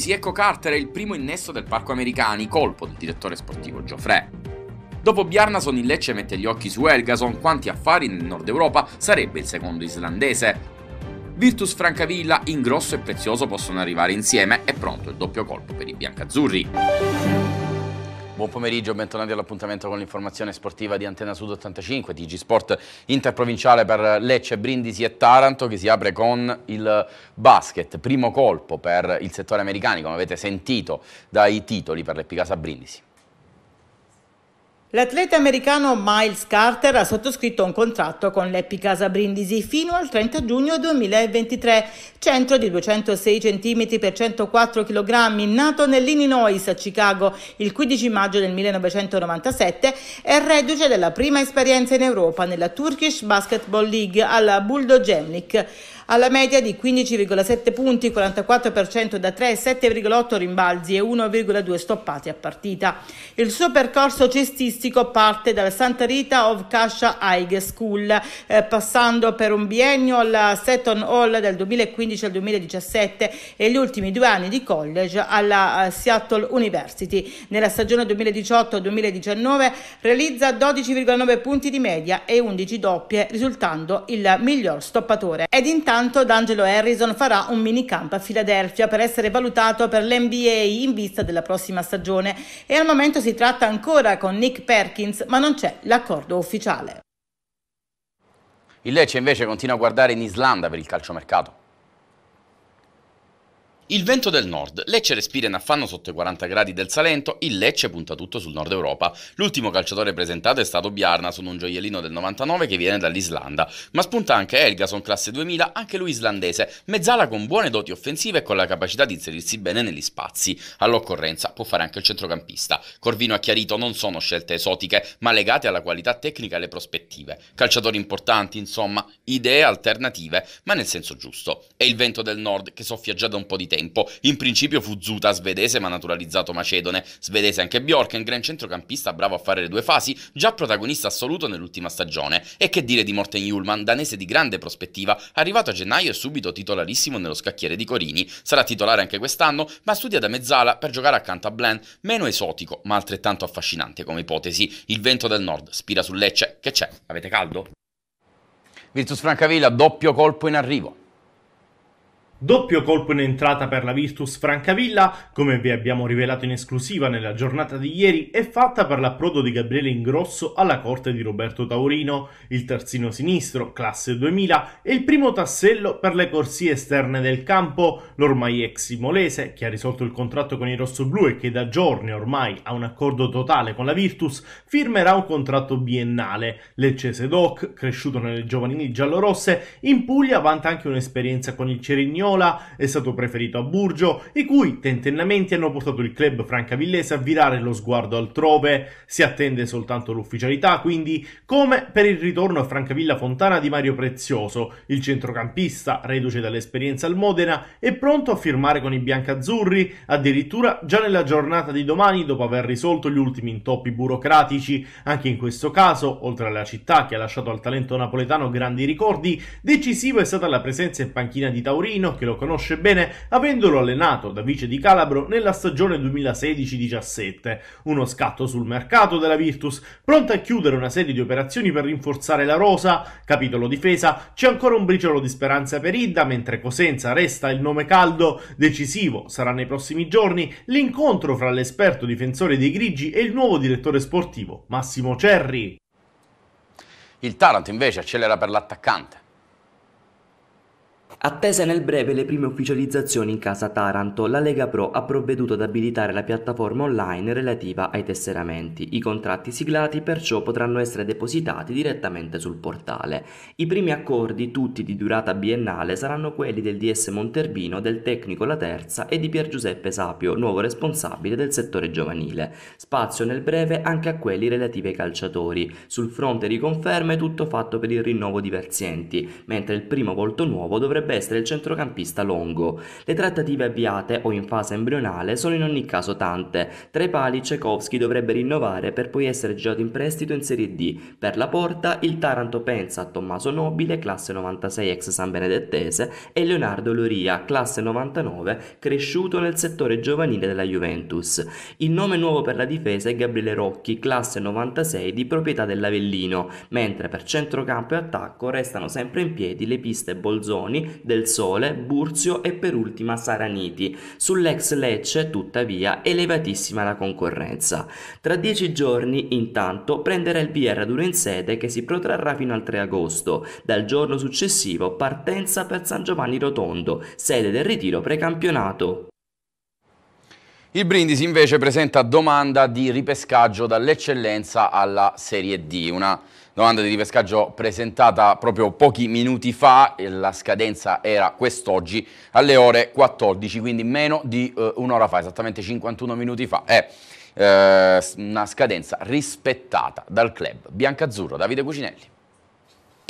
uccisi, ecco Carter è il primo innesso del parco americani, colpo del direttore sportivo Geoffrey. Dopo Bjarnason il Lecce mette gli occhi su Elgason, quanti affari nel nord Europa sarebbe il secondo islandese. Virtus Francavilla, Ingrosso e Prezioso possono arrivare insieme, è pronto il doppio colpo per i biancazzurri. Buon pomeriggio, bentornati all'appuntamento con l'informazione sportiva di Antena Sud 85, TG Sport interprovinciale per Lecce, Brindisi e Taranto che si apre con il basket, primo colpo per il settore americano, come avete sentito dai titoli per l'Epicasa Brindisi. L'atleta americano Miles Carter ha sottoscritto un contratto con l'Eppi Casa Brindisi fino al 30 giugno 2023. Centro di 206 cm per 104 kg, nato nell'Illinois a Chicago il 15 maggio del 1997, è reduce della prima esperienza in Europa nella Turkish Basketball League alla Bulldogemnik alla media di 15,7 punti, 44% da 3, 7,8 rimbalzi e 1,2 stoppati a partita. Il suo percorso cestistico parte dalla Santa Rita of Kasha High School, eh, passando per un biennio alla Seton Hall dal 2015 al 2017 e gli ultimi due anni di college alla eh, Seattle University. Nella stagione 2018-2019 realizza 12,9 punti di media e 11 doppie, risultando il miglior stoppatore. Ed intanto intanto D'Angelo Harrison farà un minicamp a Filadelfia per essere valutato per l'NBA in vista della prossima stagione e al momento si tratta ancora con Nick Perkins, ma non c'è l'accordo ufficiale. Il Lecce invece continua a guardare in Islanda per il calciomercato. Il vento del nord. Lecce respira in affanno sotto i 40 gradi del Salento, il Lecce punta tutto sul nord Europa. L'ultimo calciatore presentato è stato Bjarna, sono un gioiellino del 99 che viene dall'Islanda, ma spunta anche Elgason, classe 2000, anche lui islandese, mezzala con buone doti offensive e con la capacità di inserirsi bene negli spazi. All'occorrenza può fare anche il centrocampista. Corvino ha chiarito non sono scelte esotiche, ma legate alla qualità tecnica e alle prospettive. Calciatori importanti, insomma, idee alternative, ma nel senso giusto. È il vento del nord che soffia già da un po' di tempo tempo. In principio fu Zuta svedese ma naturalizzato macedone, svedese anche Bjork, un gran centrocampista bravo a fare le due fasi, già protagonista assoluto nell'ultima stagione. E che dire di Morten Hjulman, danese di grande prospettiva, arrivato a gennaio e subito titolarissimo nello scacchiere di Corini. Sarà titolare anche quest'anno, ma studia da mezzala per giocare accanto a Blaine, meno esotico ma altrettanto affascinante come ipotesi. Il vento del nord spira su Lecce, che c'è? Avete caldo? Virtus Francavilla, doppio colpo in arrivo. Doppio colpo in entrata per la Virtus Francavilla, come vi abbiamo rivelato in esclusiva nella giornata di ieri, è fatta per l'approdo di Gabriele Ingrosso alla corte di Roberto Taurino, il terzino sinistro, classe 2000, è il primo tassello per le corsie esterne del campo, l'ormai ex Simolese, che ha risolto il contratto con i rossoblù e che da giorni ormai ha un accordo totale con la Virtus, firmerà un contratto biennale. Leccese Doc, cresciuto nelle giovanili giallorosse, in Puglia vanta anche un'esperienza con il Cerigno Spagnola è stato preferito a Burgio, i cui tentennamenti hanno portato il club francavillese a virare lo sguardo altrove. Si attende soltanto l'ufficialità, quindi come per il ritorno a Francavilla Fontana di Mario Prezioso, il centrocampista reduce dall'esperienza al Modena è pronto a firmare con i biancazzurri, addirittura già nella giornata di domani dopo aver risolto gli ultimi intoppi burocratici. Anche in questo caso, oltre alla città che ha lasciato al talento napoletano grandi ricordi, decisiva è stata la presenza in panchina di Taurino che lo conosce bene avendolo allenato da vice di Calabro nella stagione 2016-17, uno scatto sul mercato della Virtus, pronta a chiudere una serie di operazioni per rinforzare la rosa, capitolo difesa, c'è ancora un briciolo di speranza per Idda, mentre Cosenza resta il nome caldo, decisivo sarà nei prossimi giorni l'incontro fra l'esperto difensore dei Grigi e il nuovo direttore sportivo Massimo Cerri. Il Taranto invece accelera per l'attaccante. Attese nel breve le prime ufficializzazioni in casa Taranto, la Lega Pro ha provveduto ad abilitare la piattaforma online relativa ai tesseramenti. I contratti siglati perciò potranno essere depositati direttamente sul portale. I primi accordi, tutti di durata biennale, saranno quelli del DS Monterbino, del tecnico La Terza e di Pier Giuseppe Sapio, nuovo responsabile del settore giovanile. Spazio nel breve anche a quelli relativi ai calciatori. Sul fronte riconferma è tutto fatto per il rinnovo di Verzienti, mentre il primo volto nuovo dovrebbe potrebbe essere il centrocampista Longo. Le trattative avviate o in fase embrionale sono in ogni caso tante. Tra i pali Cekowski dovrebbe rinnovare per poi essere girato in prestito in Serie D. Per la porta il Taranto pensa a Tommaso Nobile, classe 96 ex San Benedettese, e Leonardo Loria, classe 99, cresciuto nel settore giovanile della Juventus. Il nome nuovo per la difesa è Gabriele Rocchi, classe 96 di proprietà dell'Avellino, mentre per centrocampo e attacco restano sempre in piedi le piste Bolzoni, del Sole, Burzio e per ultima Saraniti. Sull'ex Lecce, tuttavia, elevatissima la concorrenza. Tra dieci giorni, intanto, prenderà il via Raduro in sede che si protrarrà fino al 3 agosto. Dal giorno successivo partenza per San Giovanni Rotondo, sede del ritiro precampionato. Il Brindisi invece presenta domanda di ripescaggio dall'eccellenza alla Serie D, una domanda di ripescaggio presentata proprio pochi minuti fa, la scadenza era quest'oggi alle ore 14, quindi meno di uh, un'ora fa, esattamente 51 minuti fa. È eh, una scadenza rispettata dal club biancazzurro Davide Cucinelli.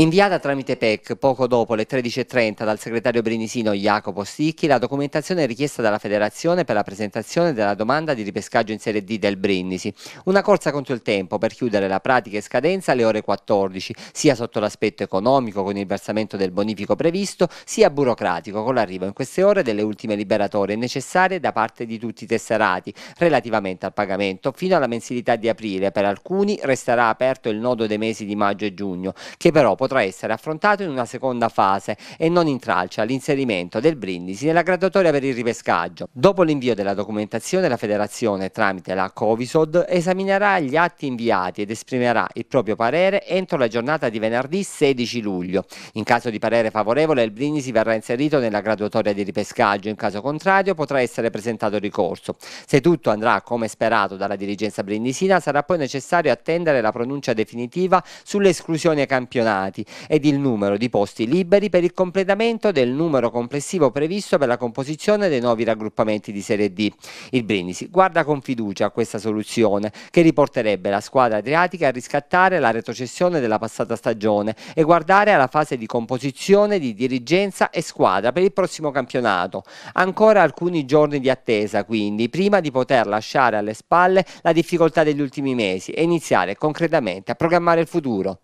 Inviata tramite PEC poco dopo le 13.30 dal segretario brinisino Jacopo Sticchi, la documentazione richiesta dalla Federazione per la presentazione della domanda di ripescaggio in Serie D del Brindisi. Una corsa contro il tempo per chiudere la pratica e scadenza alle ore 14, sia sotto l'aspetto economico con il versamento del bonifico previsto, sia burocratico con l'arrivo in queste ore delle ultime liberatorie necessarie da parte di tutti i tesserati relativamente al pagamento. Fino alla mensilità di aprile per alcuni resterà aperto il nodo dei mesi di maggio e giugno, che però potrà potrà essere affrontato in una seconda fase e non in tralcia l'inserimento del Brindisi nella graduatoria per il ripescaggio. Dopo l'invio della documentazione la federazione tramite la Covisod esaminerà gli atti inviati ed esprimerà il proprio parere entro la giornata di venerdì 16 luglio. In caso di parere favorevole il Brindisi verrà inserito nella graduatoria di ripescaggio, in caso contrario potrà essere presentato ricorso. Se tutto andrà come sperato dalla dirigenza brindisina sarà poi necessario attendere la pronuncia definitiva sull'esclusione ai campionati occupati ed il numero di posti liberi per il completamento del numero complessivo previsto per la composizione dei nuovi raggruppamenti di Serie D. Il Brindisi guarda con fiducia a questa soluzione che riporterebbe la squadra adriatica a riscattare la retrocessione della passata stagione e guardare alla fase di composizione di dirigenza e squadra per il prossimo campionato. Ancora alcuni giorni di attesa quindi prima di poter lasciare alle spalle la difficoltà degli ultimi mesi e iniziare concretamente a programmare il futuro.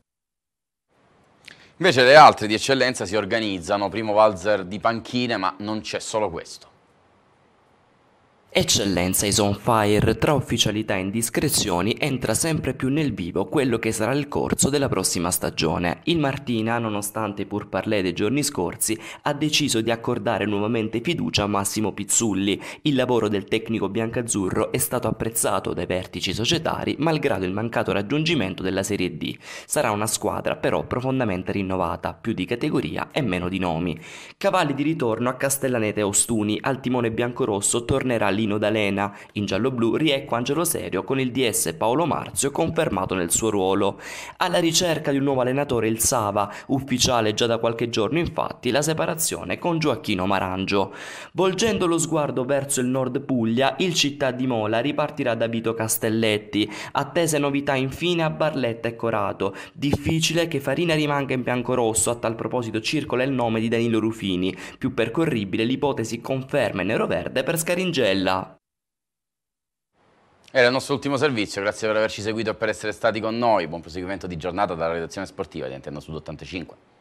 Invece le altre di eccellenza si organizzano, primo valzer di panchine, ma non c'è solo questo. Eccellenza is on fire, tra ufficialità e indiscrezioni entra sempre più nel vivo quello che sarà il corso della prossima stagione. Il Martina, nonostante pur parlè dei giorni scorsi, ha deciso di accordare nuovamente fiducia a Massimo Pizzulli. Il lavoro del tecnico biancazzurro è stato apprezzato dai vertici societari malgrado il mancato raggiungimento della Serie D. Sarà una squadra però profondamente rinnovata, più di categoria e meno di nomi. Cavalli di ritorno a Castellaneta e Ostuni, al timone biancorosso tornerà il Lino D'Alena. In giallo-blu riecco Angelo Serio con il DS Paolo Marzio confermato nel suo ruolo. Alla ricerca di un nuovo allenatore il Sava, ufficiale già da qualche giorno infatti la separazione con Gioacchino Marangio. Volgendo lo sguardo verso il nord Puglia, il città di Mola ripartirà da Vito Castelletti. Attese novità infine a Barletta e Corato. Difficile che Farina rimanga in biancorosso, a tal proposito circola il nome di Danilo Rufini. Più percorribile l'ipotesi conferma in nero verde per Scaringella bella. Era il nostro ultimo servizio, grazie per averci seguito e per essere stati con noi. Buon proseguimento di giornata dalla redazione sportiva di Antenna Sud 85.